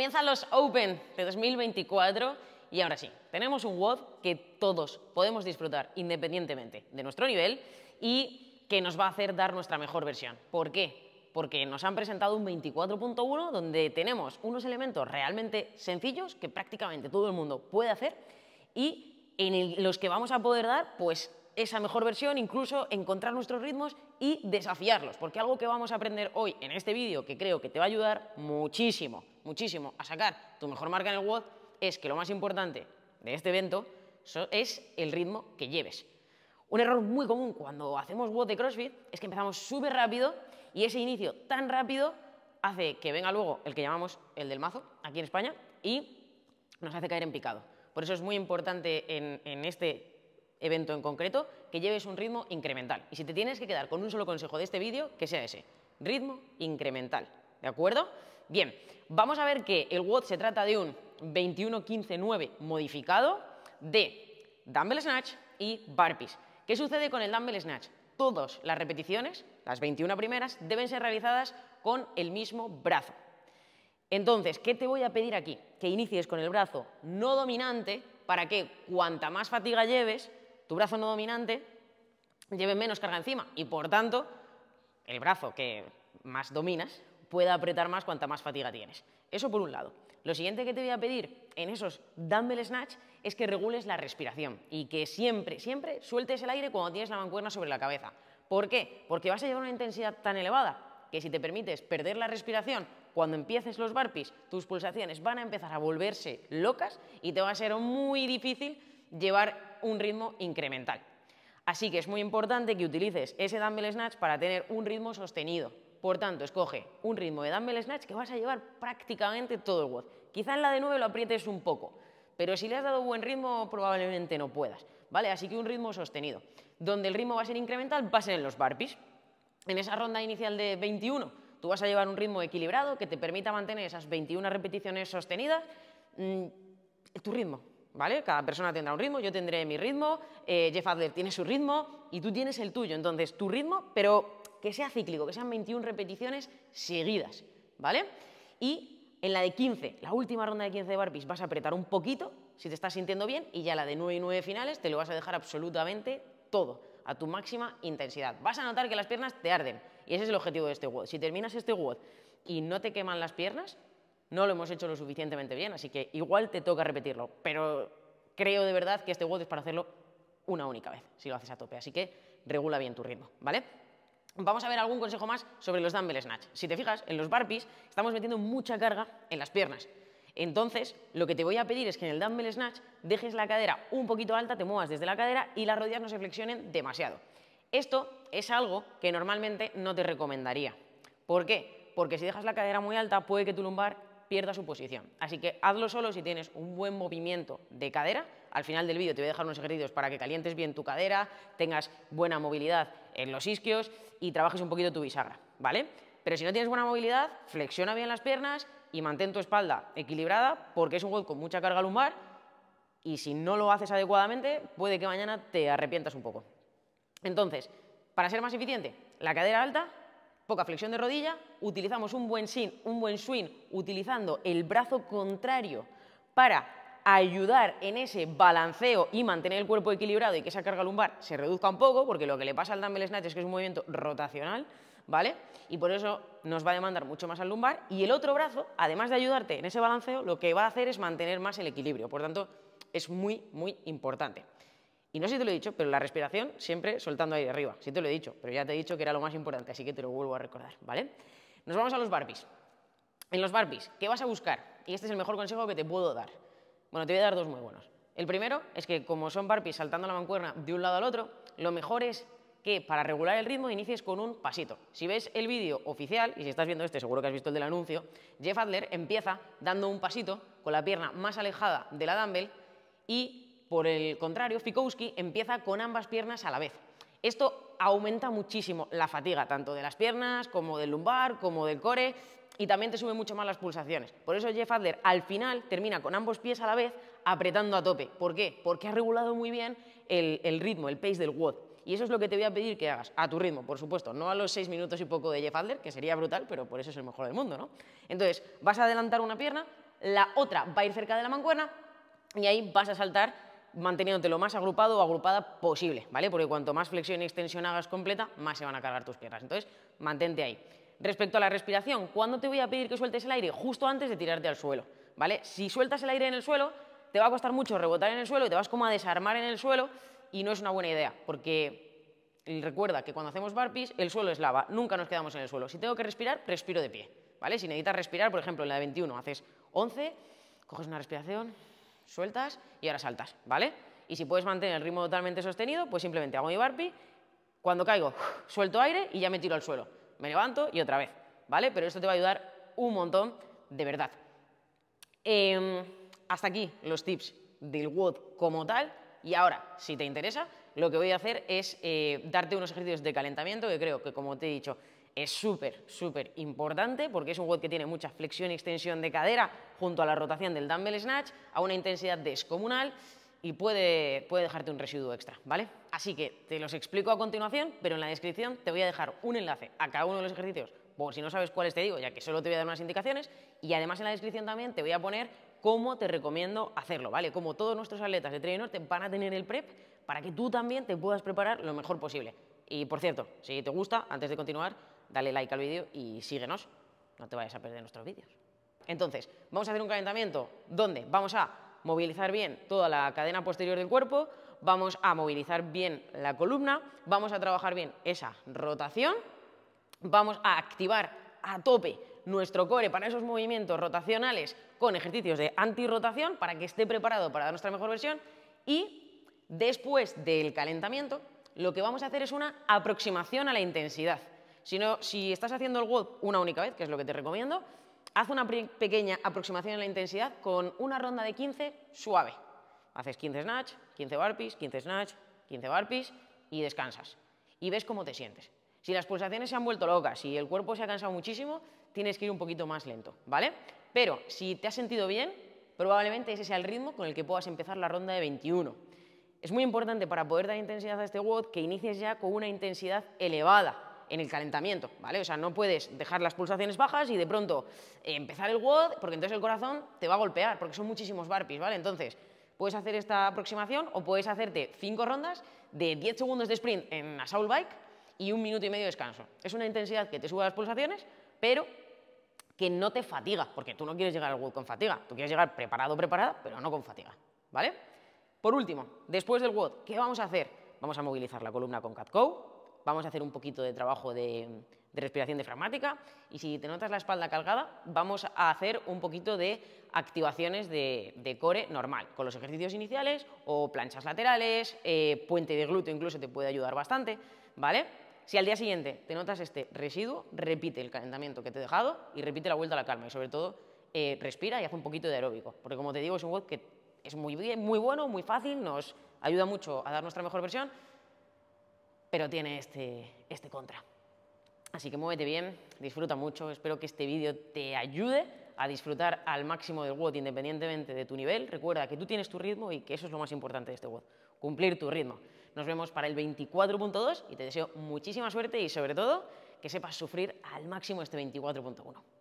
Comienzan los Open de 2024 y ahora sí, tenemos un WOD que todos podemos disfrutar independientemente de nuestro nivel y que nos va a hacer dar nuestra mejor versión. ¿Por qué? Porque nos han presentado un 24.1 donde tenemos unos elementos realmente sencillos que prácticamente todo el mundo puede hacer y en los que vamos a poder dar pues esa mejor versión, incluso encontrar nuestros ritmos y desafiarlos, porque algo que vamos a aprender hoy en este vídeo que creo que te va a ayudar muchísimo muchísimo a sacar tu mejor marca en el WOD es que lo más importante de este evento es el ritmo que lleves. Un error muy común cuando hacemos WOD de CrossFit es que empezamos súper rápido y ese inicio tan rápido hace que venga luego el que llamamos el del mazo, aquí en España, y nos hace caer en picado. Por eso es muy importante en este evento en concreto que lleves un ritmo incremental. Y si te tienes que quedar con un solo consejo de este vídeo, que sea ese, ritmo incremental. ¿de acuerdo? Bien, vamos a ver que el WOD se trata de un 21-15-9 modificado de Dumbbell Snatch y Burpees. ¿Qué sucede con el Dumbbell Snatch? Todas las repeticiones, las 21 primeras, deben ser realizadas con el mismo brazo. Entonces, ¿qué te voy a pedir aquí? Que inicies con el brazo no dominante para que cuanta más fatiga lleves, tu brazo no dominante lleve menos carga encima y por tanto el brazo que más dominas pueda apretar más cuanta más fatiga tienes. Eso por un lado. Lo siguiente que te voy a pedir en esos dumbbell snatch es que regules la respiración y que siempre, siempre sueltes el aire cuando tienes la mancuerna sobre la cabeza. ¿Por qué? Porque vas a llevar una intensidad tan elevada que si te permites perder la respiración cuando empieces los barpis, tus pulsaciones van a empezar a volverse locas y te va a ser muy difícil llevar un ritmo incremental. Así que es muy importante que utilices ese dumbbell snatch para tener un ritmo sostenido, por tanto, escoge un ritmo de dumbbell snatch que vas a llevar prácticamente todo el WOD. Quizá en la de 9 lo aprietes un poco, pero si le has dado buen ritmo probablemente no puedas, ¿vale? Así que un ritmo sostenido. Donde el ritmo va a ser incremental va a ser en los burpees. En esa ronda inicial de 21, tú vas a llevar un ritmo equilibrado que te permita mantener esas 21 repeticiones sostenidas, mm, tu ritmo, ¿vale? Cada persona tendrá un ritmo, yo tendré mi ritmo, eh, Jeff Adler tiene su ritmo y tú tienes el tuyo. Entonces, tu ritmo, pero que sea cíclico, que sean 21 repeticiones seguidas, ¿vale? Y en la de 15, la última ronda de 15 de burpees, vas a apretar un poquito si te estás sintiendo bien y ya la de 9 y 9 finales te lo vas a dejar absolutamente todo, a tu máxima intensidad. Vas a notar que las piernas te arden y ese es el objetivo de este WOD. Si terminas este WOD y no te queman las piernas, no lo hemos hecho lo suficientemente bien, así que igual te toca repetirlo, pero creo de verdad que este WOD es para hacerlo una única vez, si lo haces a tope, así que regula bien tu ritmo, ¿vale? Vamos a ver algún consejo más sobre los dumbbell snatch. Si te fijas, en los barpees estamos metiendo mucha carga en las piernas. Entonces, lo que te voy a pedir es que en el dumbbell snatch dejes la cadera un poquito alta, te muevas desde la cadera y las rodillas no se flexionen demasiado. Esto es algo que normalmente no te recomendaría. ¿Por qué? Porque si dejas la cadera muy alta puede que tu lumbar pierda su posición. Así que hazlo solo si tienes un buen movimiento de cadera. Al final del vídeo te voy a dejar unos ejercicios para que calientes bien tu cadera, tengas buena movilidad en los isquios y trabajes un poquito tu bisagra, ¿vale? Pero si no tienes buena movilidad, flexiona bien las piernas y mantén tu espalda equilibrada porque es un gol con mucha carga lumbar y si no lo haces adecuadamente, puede que mañana te arrepientas un poco. Entonces, para ser más eficiente, la cadera alta, poca flexión de rodilla, utilizamos un buen, sin, un buen swing utilizando el brazo contrario para ayudar en ese balanceo y mantener el cuerpo equilibrado y que esa carga lumbar se reduzca un poco, porque lo que le pasa al dumbbell snatch es que es un movimiento rotacional, ¿vale? Y por eso nos va a demandar mucho más al lumbar. Y el otro brazo, además de ayudarte en ese balanceo, lo que va a hacer es mantener más el equilibrio. Por tanto, es muy, muy importante. Y no sé si te lo he dicho, pero la respiración siempre soltando aire arriba. Si te lo he dicho, pero ya te he dicho que era lo más importante, así que te lo vuelvo a recordar, ¿vale? Nos vamos a los barbies. En los barbies, ¿qué vas a buscar? Y este es el mejor consejo que te puedo dar. Bueno, te voy a dar dos muy buenos. El primero es que como son barpees saltando la mancuerna de un lado al otro, lo mejor es que para regular el ritmo inicies con un pasito. Si ves el vídeo oficial, y si estás viendo este seguro que has visto el del anuncio, Jeff Adler empieza dando un pasito con la pierna más alejada de la dumbbell y por el contrario, Fikowski empieza con ambas piernas a la vez. Esto aumenta muchísimo la fatiga, tanto de las piernas como del lumbar, como del core, y también te sube mucho más las pulsaciones. Por eso Jeff Adler al final termina con ambos pies a la vez apretando a tope. ¿Por qué? Porque ha regulado muy bien el, el ritmo, el pace del WOD. Y eso es lo que te voy a pedir que hagas, a tu ritmo, por supuesto, no a los seis minutos y poco de Jeff Adler, que sería brutal, pero por eso es el mejor del mundo, ¿no? Entonces, vas a adelantar una pierna, la otra va a ir cerca de la mancuerna y ahí vas a saltar manteniéndote lo más agrupado o agrupada posible, ¿vale? Porque cuanto más flexión y extensión hagas completa, más se van a cargar tus piernas. Entonces, mantente ahí. Respecto a la respiración, ¿cuándo te voy a pedir que sueltes el aire? Justo antes de tirarte al suelo, ¿vale? Si sueltas el aire en el suelo, te va a costar mucho rebotar en el suelo y te vas como a desarmar en el suelo y no es una buena idea, porque recuerda que cuando hacemos burpees, el suelo es lava, nunca nos quedamos en el suelo. Si tengo que respirar, respiro de pie, ¿vale? Si necesitas respirar, por ejemplo, en la de 21 haces 11, coges una respiración, sueltas y ahora saltas, ¿vale? Y si puedes mantener el ritmo totalmente sostenido, pues simplemente hago mi burpee, cuando caigo, suelto aire y ya me tiro al suelo me levanto y otra vez, ¿vale? Pero esto te va a ayudar un montón, de verdad. Em, hasta aquí los tips del WOD como tal. Y ahora, si te interesa, lo que voy a hacer es eh, darte unos ejercicios de calentamiento que creo que, como te he dicho, es súper, súper importante porque es un WOD que tiene mucha flexión y extensión de cadera junto a la rotación del dumbbell snatch a una intensidad descomunal y puede, puede dejarte un residuo extra, ¿vale? Así que te los explico a continuación, pero en la descripción te voy a dejar un enlace a cada uno de los ejercicios, por si no sabes cuáles te digo, ya que solo te voy a dar unas indicaciones, y además en la descripción también te voy a poner cómo te recomiendo hacerlo, ¿vale? Como todos nuestros atletas de Trainor te van a tener el prep para que tú también te puedas preparar lo mejor posible. Y por cierto, si te gusta, antes de continuar, dale like al vídeo y síguenos. No te vayas a perder nuestros vídeos. Entonces, vamos a hacer un calentamiento ¿dónde? vamos a movilizar bien toda la cadena posterior del cuerpo, vamos a movilizar bien la columna, vamos a trabajar bien esa rotación, vamos a activar a tope nuestro core para esos movimientos rotacionales con ejercicios de antirrotación para que esté preparado para dar nuestra mejor versión y después del calentamiento lo que vamos a hacer es una aproximación a la intensidad. Si, no, si estás haciendo el WOD una única vez, que es lo que te recomiendo, Haz una pequeña aproximación en la intensidad con una ronda de 15 suave. Haces 15 snatch, 15 barpis, 15 snatch, 15 barpis y descansas. Y ves cómo te sientes. Si las pulsaciones se han vuelto locas, y el cuerpo se ha cansado muchísimo, tienes que ir un poquito más lento, ¿vale? Pero si te has sentido bien, probablemente ese sea el ritmo con el que puedas empezar la ronda de 21. Es muy importante para poder dar intensidad a este WOD que inicies ya con una intensidad elevada, en el calentamiento, ¿vale? O sea, no puedes dejar las pulsaciones bajas y de pronto eh, empezar el WOD, porque entonces el corazón te va a golpear, porque son muchísimos burpees, ¿vale? Entonces, puedes hacer esta aproximación o puedes hacerte 5 rondas de 10 segundos de sprint en Assault Bike y un minuto y medio de descanso. Es una intensidad que te suba las pulsaciones, pero que no te fatiga, porque tú no quieres llegar al WOD con fatiga, tú quieres llegar preparado, preparada, pero no con fatiga, ¿vale? Por último, después del WOD, ¿qué vamos a hacer? Vamos a movilizar la columna con CatCow, vamos a hacer un poquito de trabajo de, de respiración diafragmática y si te notas la espalda cargada, vamos a hacer un poquito de activaciones de, core normal, con los ejercicios iniciales o planchas laterales, eh, puente de glúteo incluso te puede ayudar bastante, ¿vale? Si al día siguiente te notas este residuo, repite el calentamiento que te he dejado y repite la vuelta a la calma y sobre todo eh, respira y haz un poquito de aeróbico, porque como te digo es un web que es muy, muy bueno, muy fácil, nos ayuda mucho a dar nuestra mejor versión pero tiene este, este contra. Así que muévete bien, disfruta mucho, espero que este vídeo te ayude a disfrutar al máximo del WOD independientemente de tu nivel. Recuerda que tú tienes tu ritmo y que eso es lo más importante de este WOD, cumplir tu ritmo. Nos vemos para el 24.2 y te deseo muchísima suerte y sobre todo que sepas sufrir al máximo este 24.1.